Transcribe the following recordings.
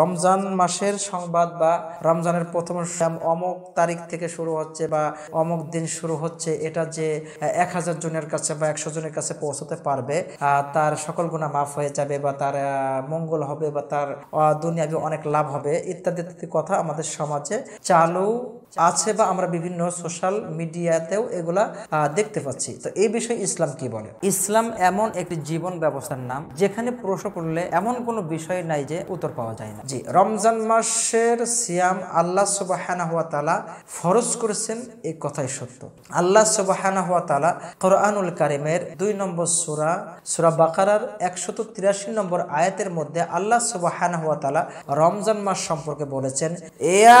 রমজান মাসের সংবাদ বা রমজানের প্রথম অমক তারিখ থেকে শুরু হচ্ছে বা অমক দিন শুরু হচ্ছে এটা যে এক হাজার জনের কাছে বা একশো জনের কাছে পৌঁছতে পারবে তার সকল গুণা মাফ হয়ে যাবে বা তার মঙ্গল হবে বা তার দুনিয়াবি অনেক লাভ হবে ইত্যাদি ইত্যাদি কথা আমাদের সমাজে চালু আছে বা আচ্ছা। আমরা বিভিন্ন সোশ্যাল মিডিয়াতেও এগুলা দেখতে পাচ্ছি তো এই বিষয়ে ইসলাম কি বলে ইসলাম এমন একটি জীবন ব্যবস্থার নাম যেখানে প্রশ্ন করলে এমন কোনো বিষয় নাই যে উত্তর পাওয়া যায় না জি রমজান মাসের সিয়াম আল্লাহ সুবাহ তালা ফরজ করেছেন এই কথাই সত্য আল্লাহ সুবাহানা হুয়া তালা কোরআনুল কারিমের দুই নম্বর সুরা সুরা বাকারার একশত তিরাশি নম্বর আয়াতের মধ্যে আল্লাহ সুবাহানা হুয়া তালা রমজান মাস সম্পর্কে বলেছেন এয়া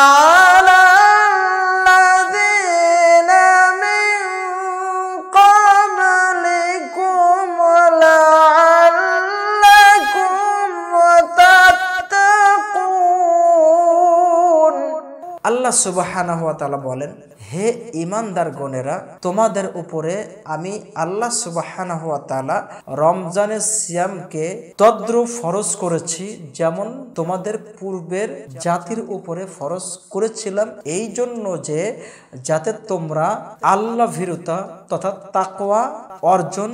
আল্লাহ তালা বলেন হে ইমানদার গণেরা তোমাদের উপরে আমি আল্লাহ সুবাহানহাতালা রমজানের সিয়ামকে তদ্র ফরজ করেছি যেমন তোমাদের পূর্বের জাতির উপরে ফরজ করেছিলাম এই জন্য যে যাতে তোমরা আল্লাহ ভীরতা তথা তাকওয়া অর্জন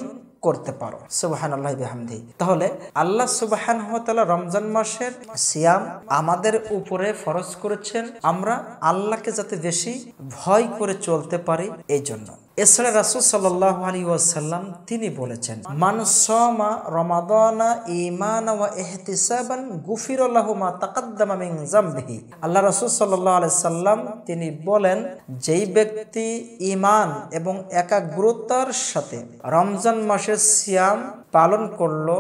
করতে পারো সুবাহান আল্লাহ বিহামদি তাহলে আল্লাহ সুবাহান হতালা রমজান মাসের সিয়াম আমাদের উপরে ফরজ করেছেন আমরা আল্লাহকে যাতে বেশি ভয় করে চলতে পারি এই জন্য এছাড়া রাসুল সাল্লাহ আলী ওয়াসাল্লাম তিনি বলেছেন মানসমা রমাদনা ইমানা ওয়া এহতিসাবান গুফিরুল্লাহ মা তাকাদ্দামা মিন জামবিহি আল্লাহ রাসুল সাল্লাহ আলি সাল্লাম তিনি বলেন যেই ব্যক্তি ইমান এবং একাগ্রতার সাথে রমজান মাসের সিয়াম পালন করলো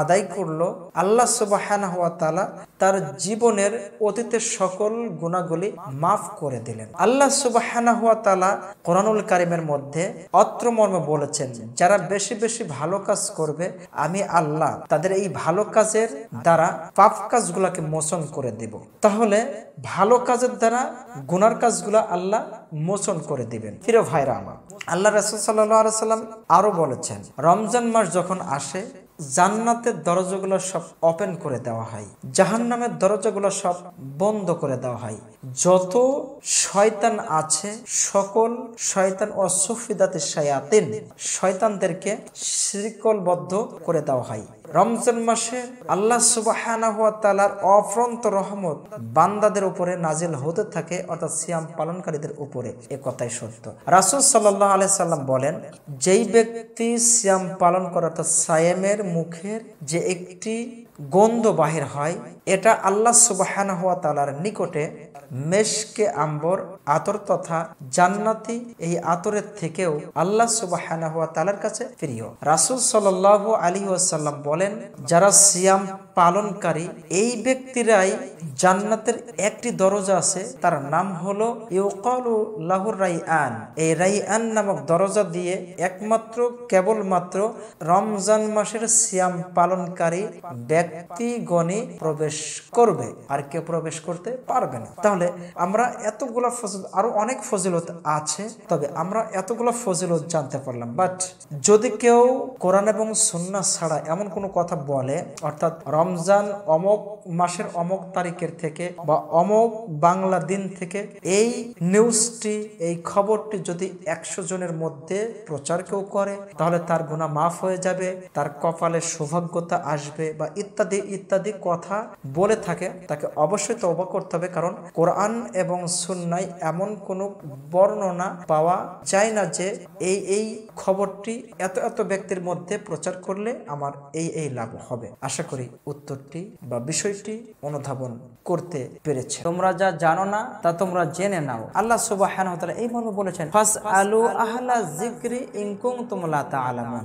আদায় করলো আল্লাহ সুবাহ হওয়া তালা তার জীবনের অতীতের সকল গুণাগুলি মাফ করে দিলেন আল্লাহ সুবাহানা হওয়া তালা কোরআনুল কারিমের মধ্যে অত্র মর্মে বলেছেন যারা বেশি বেশি ভালো কাজ করবে আমি আল্লাহ তাদের এই ভালো কাজের দ্বারা পাপ কাজগুলাকে মোচন করে দেব তাহলে ভালো কাজের দ্বারা গুনার কাজগুলা আল্লাহ মোচন করে দিবেন ফিরো ভাইরা আমার আল্লাহ রসুল সাল্লাম আরো বলেছেন রমজান মাস যখন আসে জান্নাতের দরজাগুলো সব ওপেন করে দেওয়া হয় জাহান নামের দরজাগুলো সব বন্ধ করে দেওয়া হয় যত শয়তান আছে সকল শয়তান ও সুফিদাতে শায়াতিন শয়তানদেরকে শৃকলবদ্ধ করে দেওয়া হয় রমজান মাসে আল্লাহ সুবাহর অফ্রন্ত রহমত বান্দাদের উপরে নাজিল হতে থাকে অর্থাৎ সিয়াম পালনকারীদের উপরে এ কথাই সত্য রাসুল সাল্লাহ আলি সাল্লাম বলেন যেই ব্যক্তি সিয়াম পালন করে অর্থাৎ সায়েমের মুখের যে একটি গন্ধ বাহির হয় এটা আল্লাহ সুবাহানা হওয়া তালার নিকটে মেশকে আম্বর আতর তথা জান্নাতি এই আতরের থেকেও আল্লাহ সুবাহানা হওয়া তালার কাছে প্রিয় রাসুল সাল আলী ওয়াসাল্লাম বলেন যারা সিয়াম পালনকারী এই ব্যক্তিরাই জান্নাতের একটি দরজা আছে তার নাম হলো ইউকালু লাহুর রাইআন এই রাইআন নামক দরজা দিয়ে একমাত্র কেবলমাত্র রমজান মাসের সিয়াম পালনকারী ব্যক্তিগণে প্রবেশ করবে আর কেউ প্রবেশ করতে পারবে না তাহলে আমরা এতগুলো ফজিল আরো অনেক ফজিলত আছে তবে আমরা এতগুলো ফজিলত জানতে পারলাম বাট যদি কেউ কোরআন এবং সুন্না ছাড়া এমন কোনো কথা বলে অর্থাৎ রম রমজান অমক মাসের অমক তারিখের থেকে বা অমক বাংলা দিন থেকে এই নিউজটি এই খবরটি যদি একশো জনের মধ্যে প্রচার কেউ করে তাহলে তার গুণা মাফ হয়ে যাবে তার কপালে সৌভাগ্যতা আসবে বা ইত্যাদি ইত্যাদি কথা বলে থাকে তাকে অবশ্যই তবা করতে হবে কারণ কোরআন এবং সুন্নাই এমন কোনো বর্ণনা পাওয়া যায় না যে এই এই খবরটি এত এত ব্যক্তির মধ্যে প্রচার করলে আমার এই এই লাভ হবে আশা করি উত্তরটি বা বিষয়টি অনুধাবন করতে পেরেছে তোমরা যা জানো না তা তোমরা জেনে নাও আল্লাহ সুবাহ এই মর্ম বলেছেন ফাস আলু আহলা জিক্রি ইনকুম তোমলা তা আলামান